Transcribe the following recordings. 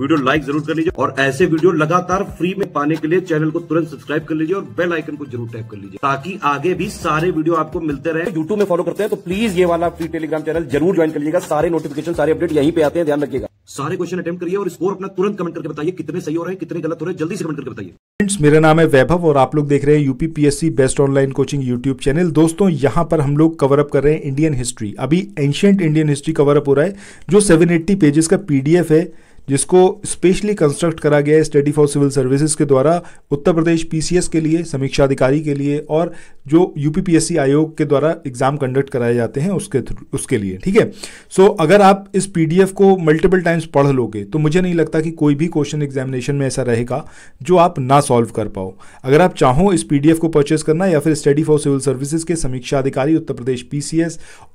video like जरूर कर लीजिए और ऐसे वीडियो लगातार फ्री में पाने के लिए चैनल को तुरंत सब्सक्राइब कर लीजिए और बेल आइकन को जरूर टैप कर लीजिए ताकि आगे भी सारे वीडियो आपको मिलते रहे यूट्यूब में फॉलो करते हैं तो प्लीज ये वाला फ्री टेलीग्राम चैनल जरूर ज्वाइन कर लीजिएगा सारे नोटिफिकेशन सारे अपडेट यहीं पे आते हैं ध्यान रखिएगा सारे क्वेश्चन अटेम्प करिए और स्कोर अपना तुरंत कमेंट करके बताइए कितने सही हो रहे हैं कितने गलत हो रहे हैं जल्दी से कमेंट करके बताइए फ्रेंड्स मेरा नाम है वैभव और आप लोग देख रहे हैं UPPSC best online coaching YouTube channel दोस्तों यहाँ पर हम लोग कवर अप कर रहे हैं इंडियन हिस्ट्री अभी ancient Indian history cover up हो रहा है जो सेवन एट्टी पेजेस का पीडीएफ है जिसको स्पेशली कंस्ट्रक्ट करा गया है स्टडी फॉर सिविल सर्विसेज के द्वारा उत्तर प्रदेश पीसीएस के लिए समीक्षा अधिकारी के लिए और जो यूपीपीएससी आयोग के द्वारा एग्जाम कंडक्ट कराए जाते हैं उसके उसके लिए ठीक है सो अगर आप इस पीडीएफ को मल्टीपल टाइम्स पढ़ लोगे तो मुझे नहीं लगता कि कोई भी क्वेश्चन एग्जामिनेशन में ऐसा रहेगा जो आप ना सॉल्व कर पाओ अगर आप चाहो इस पी को परचेस करना या फिर स्टडी फॉर सिविल सर्विसेज के समीक्षा अधिकारी उत्तर प्रदेश पी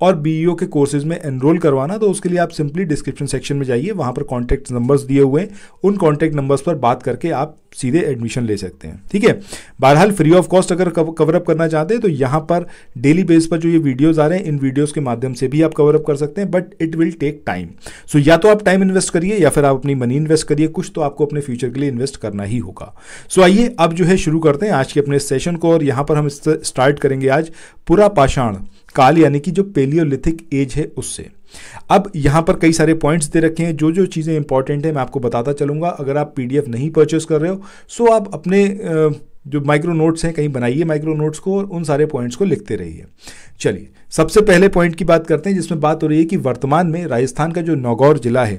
और बीईओ e के कोर्सेज में एनरोल करवाना तो उसके लिए आप सिंपली डिस्क्रिप्शन सेक्शन में जाइए वहां पर कॉन्टैक्ट नंबर्स दिए हुए हैं उन कॉन्टैक्ट नंबर्स पर बात करके आप सीधे एडमिशन ले सकते हैं ठीक है बहरहाल फ्री ऑफ कॉस्ट अगर कवर अप करना चाहते हैं तो यहाँ पर डेली बेस पर जो ये वीडियोज आ रहे हैं इन वीडियोज के माध्यम से भी आप कवर अप कर सकते हैं but it will take time so या तो आप टाइम इन्वेस्ट करिए या फिर आप अपनी मनी इन्वेस्ट करिए कुछ तो आपको अपने फ्यूचर के लिए इन्वेस्ट करना ही होगा सो so, आइए अब जो है शुरू करते हैं आज के अपने सेशन को और यहाँ पर हम स्टार्ट करेंगे आज पूरा पाषाण काल यानी कि जो पेलियोलिथिक एज है उससे अब यहाँ पर कई सारे पॉइंट्स दे रखे हैं जो जो चीज़ें इंपॉर्टेंट हैं मैं आपको बताता चलूँगा अगर आप पी नहीं परचेस कर रहे हो सो आप अपने जो माइक्रो नोट्स हैं कहीं बनाइए माइक्रो नोट्स को और उन सारे पॉइंट्स को लिखते रहिए चलिए सबसे पहले पॉइंट की बात करते हैं जिसमें बात हो रही है कि वर्तमान में राजस्थान का जो नौगौर जिला है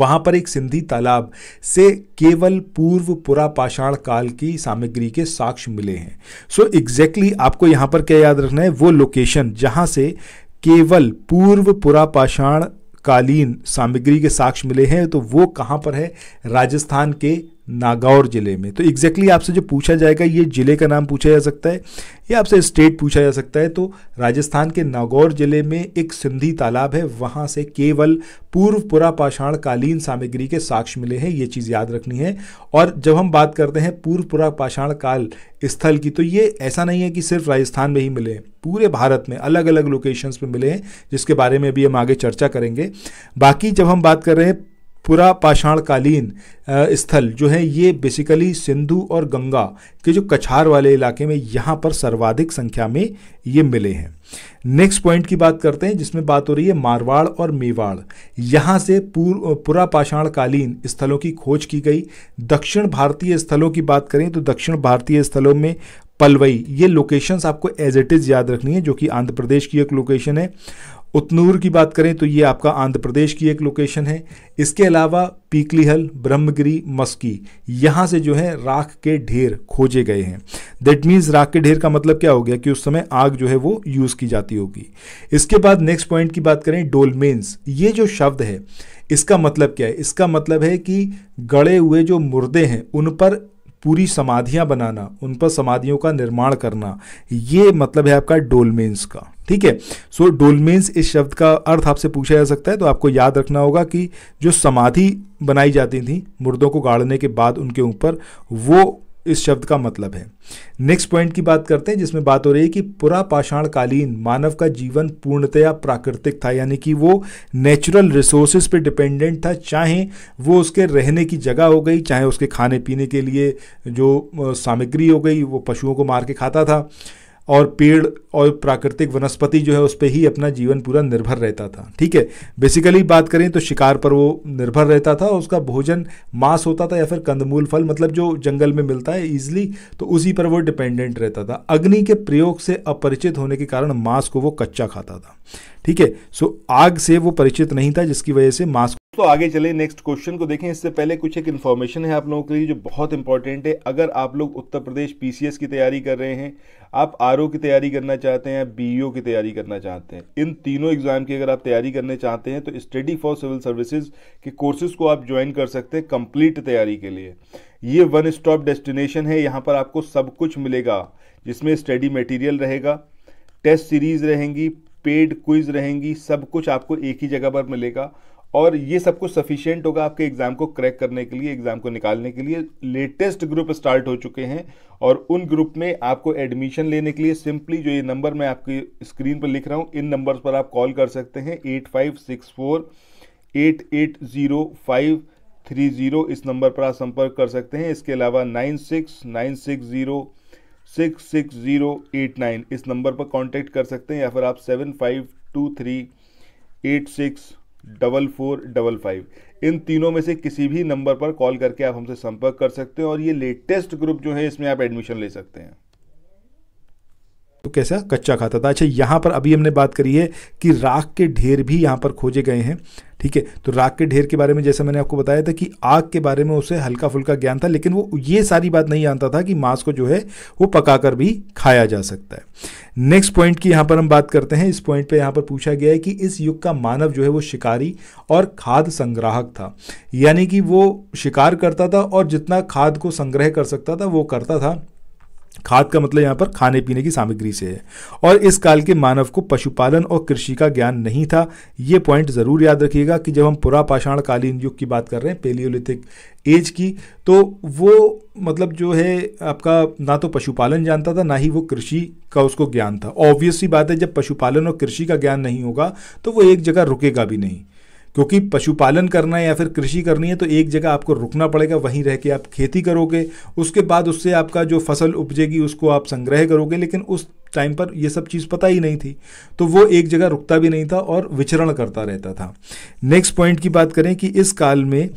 वहाँ पर एक सिंधी तालाब से केवल पूर्व पुरापाषाण काल की सामग्री के साक्ष्य मिले हैं सो so एग्जैक्टली exactly आपको यहाँ पर क्या याद रखना है वो लोकेशन जहाँ से केवल पूर्व पुरापाषाण कालीन सामग्री के साक्ष्य मिले हैं तो वो कहाँ पर है राजस्थान के नागौर ज़िले में तो एग्जैक्टली आपसे जो पूछा जाएगा ये ज़िले का नाम पूछा जा सकता है या आपसे स्टेट पूछा जा सकता है तो राजस्थान के नागौर ज़िले में एक सिंधी तालाब है वहाँ से केवल पूर्व पुरापाषाण कालीन सामग्री के साक्ष्य मिले हैं ये चीज़ याद रखनी है और जब हम बात करते हैं पूर्व पुरापाषाण काल स्थल की तो ये ऐसा नहीं है कि सिर्फ राजस्थान में ही मिले हैं पूरे भारत में अलग अलग लोकेशंस पे मिले हैं जिसके बारे में भी हम आगे चर्चा करेंगे बाकी जब हम बात कर रहे हैं पुरा पाषाणकालीन स्थल जो है ये बेसिकली सिंधु और गंगा के जो कछार वाले इलाके में यहाँ पर सर्वाधिक संख्या में ये मिले हैं नेक्स्ट पॉइंट की बात करते हैं जिसमें बात हो रही है मारवाड़ और मेवाड़ यहाँ से पूर्व पुरापाषाणकालीन स्थलों की खोज की गई दक्षिण भारतीय स्थलों की बात करें तो दक्षिण भारतीय स्थलों में पलवई ये लोकेशंस आपको एज इट इज़ याद रखनी है जो कि आंध्र प्रदेश की एक लोकेशन है उतनूर की बात करें तो ये आपका आंध्र प्रदेश की एक लोकेशन है इसके अलावा पीकलीहल ब्रह्मगिरी मस्की यहाँ से जो है राख के ढेर खोजे गए हैं दैट मीन्स राख के ढेर का मतलब क्या हो गया कि उस समय आग जो है वो यूज़ की जाती होगी इसके बाद नेक्स्ट पॉइंट की बात करें डोलमेन्स ये जो शब्द है इसका मतलब क्या है इसका मतलब है कि गड़े हुए जो मुर्दे हैं उन पर पूरी समाधियां बनाना उन पर समाधियों का निर्माण करना ये मतलब है आपका डोलमेन्स का ठीक है सो डोलमेन्स इस शब्द का अर्थ आपसे पूछा जा सकता है तो आपको याद रखना होगा कि जो समाधि बनाई जाती थी मुर्दों को गाड़ने के बाद उनके ऊपर वो इस शब्द का मतलब है नेक्स्ट पॉइंट की बात करते हैं जिसमें बात हो रही है कि कालीन मानव का जीवन पूर्णतया प्राकृतिक था यानी कि वो नेचुरल रिसोर्सेज पे डिपेंडेंट था चाहे वो उसके रहने की जगह हो गई चाहे उसके खाने पीने के लिए जो सामग्री हो गई वो पशुओं को मार के खाता था और पेड़ और प्राकृतिक वनस्पति जो है उस पर ही अपना जीवन पूरा निर्भर रहता था ठीक है बेसिकली बात करें तो शिकार पर वो निर्भर रहता था और उसका भोजन मांस होता था या फिर कंदमूल फल मतलब जो जंगल में मिलता है ईजिली तो उसी पर वो डिपेंडेंट रहता था अग्नि के प्रयोग से अपरिचित होने के कारण मांस को वो कच्चा खाता था ठीक है सो आग से वो परिचित नहीं था जिसकी वजह से मास्क तो आगे चले नेक्स्ट क्वेश्चन को देखें इससे पहले कुछ एक इन्फॉर्मेशन है आप लोगों के लिए जो बहुत इंपॉर्टेंट है अगर आप लोग उत्तर प्रदेश पीसीएस की तैयारी कर रहे हैं आप आर की तैयारी करना चाहते हैं बीईओ e की तैयारी करना चाहते हैं इन तीनों एग्जाम की अगर आप तैयारी करने चाहते हैं तो स्टडी फॉर सिविल सर्विसेज के कोर्सेज को आप ज्वाइन कर सकते हैं कंप्लीट तैयारी के लिए ये वन स्टॉप डेस्टिनेशन है यहाँ पर आपको सब कुछ मिलेगा जिसमें स्टडी मटेरियल रहेगा टेस्ट सीरीज रहेंगी पेड क्विज रहेंगी सब कुछ आपको एक ही जगह पर मिलेगा और ये सब कुछ सफिशियंट होगा आपके एग्ज़ाम को क्रैक करने के लिए एग्ज़ाम को निकालने के लिए लेटेस्ट ग्रुप स्टार्ट हो चुके हैं और उन ग्रुप में आपको एडमिशन लेने के लिए सिंपली जो ये नंबर मैं आपकी स्क्रीन पर लिख रहा हूँ इन नंबर्स पर आप कॉल कर सकते हैं eight five six four eight eight zero five three zero इस नंबर पर आप संपर्क कर सकते हैं इसके अलावा nine six nine six zero six six zero eight nine इस नंबर पर कांटेक्ट कर सकते हैं या फिर आप seven five two three eight six double four double five इन तीनों में से किसी भी नंबर पर कॉल करके आप हमसे संपर्क कर सकते हैं और ये लेटेस्ट ग्रुप जो है इसमें आप एडमिशन ले सकते हैं तो कैसा कच्चा खाता था अच्छा यहाँ पर अभी हमने बात करी है कि राख के ढेर भी यहाँ पर खोजे गए हैं ठीक है तो राख के ढेर के बारे में जैसे मैंने आपको बताया था कि आग के बारे में उसे हल्का फुल्का ज्ञान था लेकिन वो ये सारी बात नहीं जानता था कि मांस को जो है वो पकाकर भी खाया जा सकता है नेक्स्ट पॉइंट की यहाँ पर हम बात करते हैं इस पॉइंट पे यहाँ पर पूछा गया है कि इस युग का मानव जो है वो शिकारी और खाद संग्राहक था यानी कि वो शिकार करता था और जितना खाद को संग्रह कर सकता था वो करता था खाद का मतलब यहाँ पर खाने पीने की सामग्री से है और इस काल के मानव को पशुपालन और कृषि का ज्ञान नहीं था ये पॉइंट ज़रूर याद रखिएगा कि जब हम पुरापाषाण कालीन युग की बात कर रहे हैं पेलियोलिथिक एज की तो वो मतलब जो है आपका ना तो पशुपालन जानता था ना ही वो कृषि का उसको ज्ञान था ऑब्वियसली बात है जब पशुपालन और कृषि का ज्ञान नहीं होगा तो वो एक जगह रुकेगा भी नहीं क्योंकि पशुपालन करना है या फिर कृषि करनी है तो एक जगह आपको रुकना पड़ेगा वहीं रह के आप खेती करोगे उसके बाद उससे आपका जो फसल उपजेगी उसको आप संग्रह करोगे लेकिन उस टाइम पर यह सब चीज़ पता ही नहीं थी तो वो एक जगह रुकता भी नहीं था और विचरण करता रहता था नेक्स्ट पॉइंट की बात करें कि इस काल में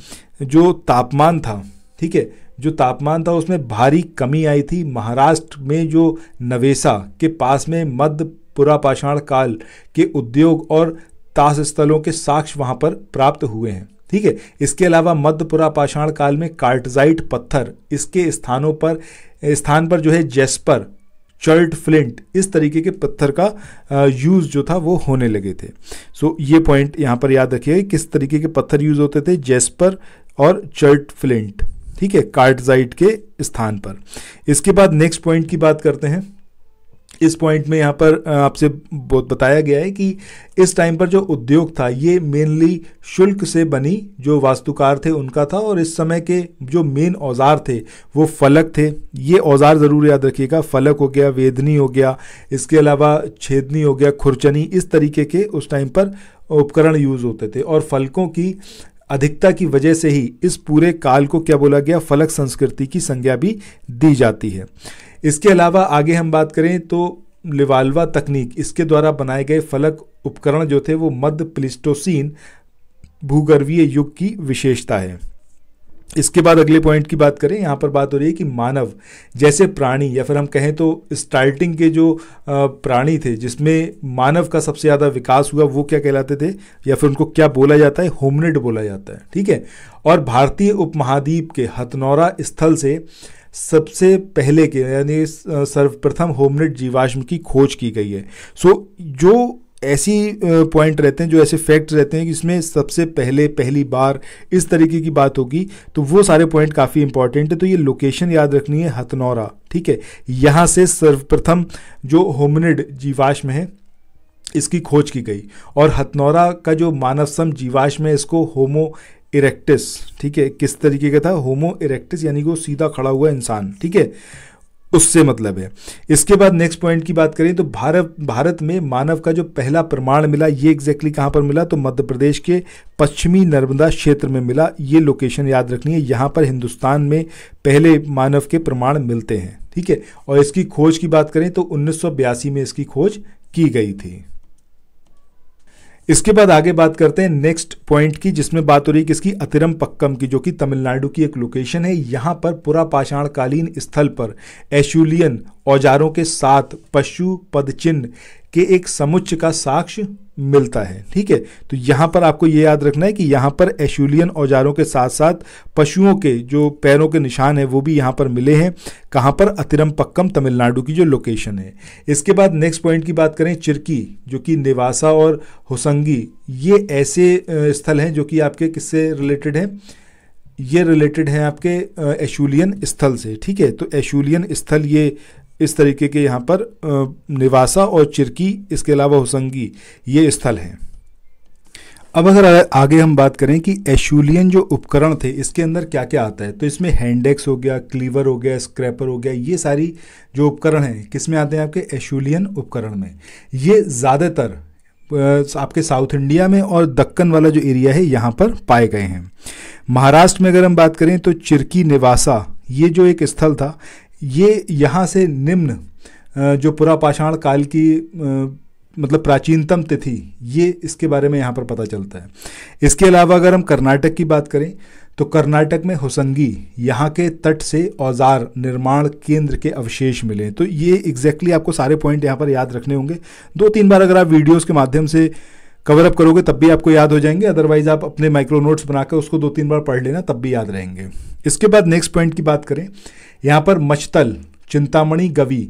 जो तापमान था ठीक है जो तापमान था उसमें भारी कमी आई थी महाराष्ट्र में जो नवेसा के पास में मध्य पुरापाषाण काल के उद्योग और ताश स्थलों के साक्ष्य वहाँ पर प्राप्त हुए हैं ठीक है इसके अलावा मध्यपुरा पाषाण काल में कार्टजाइट पत्थर इसके स्थानों पर स्थान पर जो है जेस्पर चर्ट फ्लिंट इस तरीके के पत्थर का यूज़ जो था वो होने लगे थे सो so, ये पॉइंट यहाँ पर याद रखिए किस तरीके के पत्थर यूज़ होते थे जेस्पर और चर्ट फ्लिंट ठीक है कार्टजाइट के स्थान पर इसके बाद नेक्स्ट पॉइंट की बात करते हैं इस पॉइंट में यहाँ पर आपसे बहुत बताया गया है कि इस टाइम पर जो उद्योग था ये मेनली शुल्क से बनी जो वास्तुकार थे उनका था और इस समय के जो मेन औजार थे वो फलक थे ये औजार ज़रूर याद रखिएगा फलक हो गया वेदनी हो गया इसके अलावा छेदनी हो गया खुरचनी इस तरीके के उस टाइम पर उपकरण यूज़ होते थे और फलकों की अधिकता की वजह से ही इस पूरे काल को क्या बोला गया फलक संस्कृति की संज्ञा भी दी जाती है इसके अलावा आगे हम बात करें तो लिवाल्वा तकनीक इसके द्वारा बनाए गए फलक उपकरण जो थे वो मध्य प्लिस्टोसिन भूगर्भीय युग की विशेषता है इसके बाद अगले पॉइंट की बात करें यहाँ पर बात हो रही है कि मानव जैसे प्राणी या फिर हम कहें तो स्टार्टिंग के जो प्राणी थे जिसमें मानव का सबसे ज़्यादा विकास हुआ वो क्या कहलाते थे या फिर उनको क्या बोला जाता है होमनेड बोला जाता है ठीक है और भारतीय उपमहाद्वीप के हथनौरा स्थल से सबसे पहले के यानी सर्वप्रथम होमनेट जीवाश्म की खोज की गई है सो so, जो ऐसी पॉइंट रहते हैं जो ऐसे फैक्ट रहते हैं कि इसमें सबसे पहले पहली बार इस तरीके की बात होगी तो वो सारे पॉइंट काफ़ी इंपॉर्टेंट है तो ये लोकेशन याद रखनी है हथनौरा ठीक है यहाँ से सर्वप्रथम जो होमनिड जीवाश्म है इसकी खोज की गई और हथनौरा का जो मानव सम जीवाश्म है इसको होमो इरेक्टिस ठीक है किस तरीके का था होमो इरेक्टिस यानी कि वो सीधा खड़ा हुआ इंसान ठीक है उससे मतलब है इसके बाद नेक्स्ट पॉइंट की बात करें तो भारत भारत में मानव का जो पहला प्रमाण मिला ये एग्जैक्टली exactly कहाँ पर मिला तो मध्य प्रदेश के पश्चिमी नर्मदा क्षेत्र में मिला ये लोकेशन याद रखनी है यहाँ पर हिंदुस्तान में पहले मानव के प्रमाण मिलते हैं ठीक है और इसकी खोज की बात करें तो उन्नीस में इसकी खोज की गई थी इसके बाद आगे बात करते हैं नेक्स्ट पॉइंट की जिसमें बात हो रही है किसकी अतिरम पक्कम की जो कि तमिलनाडु की एक लोकेशन है यहाँ पर पूरा पाषाणकालीन स्थल पर एशुलियन औजारों के साथ पशु पदचिन्ह के एक समुच्च का साक्ष्य मिलता है ठीक है तो यहाँ पर आपको ये याद रखना है कि यहाँ पर एशुलियन औजारों के साथ साथ पशुओं के जो पैरों के निशान हैं वो भी यहाँ पर मिले हैं कहाँ पर अतिरम पक्कम तमिलनाडु की जो लोकेशन है इसके बाद नेक्स्ट पॉइंट की बात करें चिरकी जो कि निवासा और होसंगी ये ऐसे स्थल हैं जो कि आपके किससे रिलेटेड हैं ये रिलेटेड हैं आपके एशुलियन स्थल से ठीक है तो एशुलियन स्थल ये इस तरीके के यहाँ पर निवासा और चिरकी इसके अलावा होसंगी ये स्थल हैं अब अगर आगे हम बात करें कि एशुलियन जो उपकरण थे इसके अंदर क्या क्या आता है तो इसमें हैंडेक्स हो गया क्लीवर हो गया स्क्रैपर हो गया ये सारी जो उपकरण हैं किस में आते हैं आपके एशुलियन उपकरण में ये ज़्यादातर आपके साउथ इंडिया में और दक्कन वाला जो एरिया है यहाँ पर पाए गए हैं महाराष्ट्र में अगर हम बात करें तो चिरकी निवासा ये जो एक स्थल था ये यहाँ से निम्न जो पुरापाषाण काल की मतलब प्राचीनतम तिथि ये इसके बारे में यहाँ पर पता चलता है इसके अलावा अगर हम कर्नाटक की बात करें तो कर्नाटक में होसंगी यहाँ के तट से औजार निर्माण केंद्र के अवशेष मिले तो ये एग्जैक्टली exactly आपको सारे पॉइंट यहाँ पर याद रखने होंगे दो तीन बार अगर आप वीडियोज़ के माध्यम से कवर अप करोगे तब भी आपको याद हो जाएंगे अदरवाइज आप अपने माइक्रो नोट्स बनाकर उसको दो तीन बार पढ़ लेना तब भी याद रहेंगे इसके बाद नेक्स्ट पॉइंट की बात करें यहाँ पर मचतल चिंतामणि गवी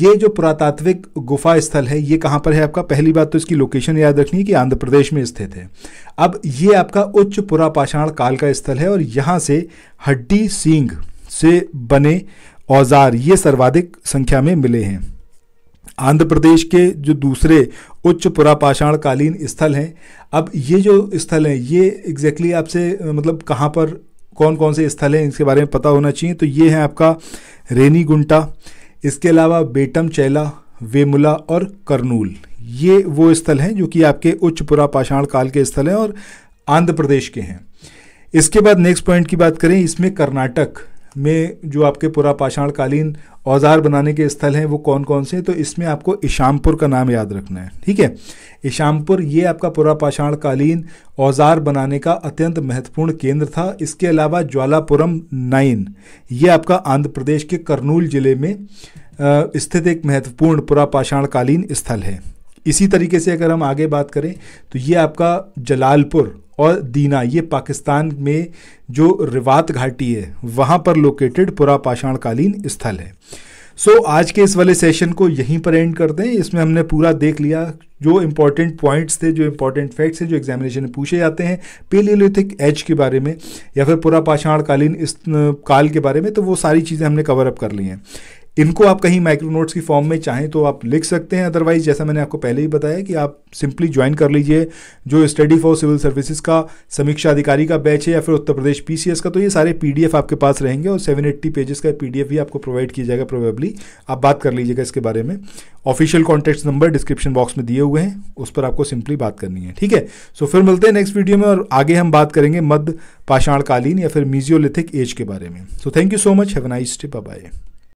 ये जो पुरातात्विक गुफा स्थल है ये कहाँ पर है आपका पहली बात तो इसकी लोकेशन याद रखनी है कि आंध्र प्रदेश में स्थित है अब ये आपका उच्च पुरापाषाण काल का स्थल है और यहाँ से हड्डी सींग से बने औजार ये सर्वाधिक संख्या में मिले हैं आंध्र प्रदेश के जो दूसरे उच्च पुरापाषाणकालीन स्थल हैं अब ये जो स्थल हैं ये एग्जैक्टली exactly आपसे मतलब कहाँ पर कौन कौन से स्थल हैं इसके बारे में पता होना चाहिए तो ये है आपका रेनी गुंटा इसके अलावा बेटम चैला वेमुला और करनूल ये वो स्थल हैं जो कि आपके उच्च पुरा पाषाण काल के स्थल हैं और आंध्र प्रदेश के हैं इसके बाद नेक्स्ट पॉइंट की बात करें इसमें कर्नाटक में जो आपके पूरा पाषाणकालीन औजार बनाने के स्थल हैं वो कौन कौन से हैं तो इसमें आपको ईशामपुर का नाम याद रखना है ठीक है ईशामपुर ये आपका पूरा पाषाणकालीन औजार बनाने का अत्यंत महत्वपूर्ण केंद्र था इसके अलावा ज्वालापुरम नाइन ये आपका आंध्र प्रदेश के करनूल ज़िले में स्थित एक महत्वपूर्ण पुरापाषाणकालीन स्थल है इसी तरीके से अगर हम आगे बात करें तो ये आपका जलालपुर और दीना ये पाकिस्तान में जो रिवात घाटी है वहाँ पर लोकेटेड पुरापाषाणकालीन स्थल है सो so, आज के इस वाले सेशन को यहीं पर एंड कर दें इसमें हमने पूरा देख लिया जो इंपॉर्टेंट पॉइंट्स थे जो इंपॉर्टेंट फैक्ट्स हैं जो एग्जामिनेशन में पूछे जाते हैं पेलियोलिथिक एज के बारे में या फिर पूरा पाषाणकालीन इस काल के बारे में तो वो सारी चीज़ें हमने कवर अप कर ली हैं इनको आप कहीं माइक्रो नोट्स की फॉर्म में चाहें तो आप लिख सकते हैं अदरवाइज जैसा मैंने आपको पहले ही बताया कि आप सिंपली ज्वाइन कर लीजिए जो स्टडी फॉर सिविल सर्विसेज का समीक्षा अधिकारी का बैच है या फिर उत्तर प्रदेश पीसीएस का तो ये सारे पीडीएफ आपके पास रहेंगे और सेवन एट्टी पेजेस का पी भी आपको प्रोवाइड किया जाएगा प्रोबेबली आप बात कर लीजिएगा इसके बारे में official contact number description box में दिए हुए हैं उस पर आपको सिंपली बात करनी है ठीक है सो फिर मिलते हैं नेक्स्ट वीडियो में और आगे हम बात करेंगे मध्य पाषाणकालीन या फिर मीजियोलिथिक एज के बारे में so thank you so much have nice day bye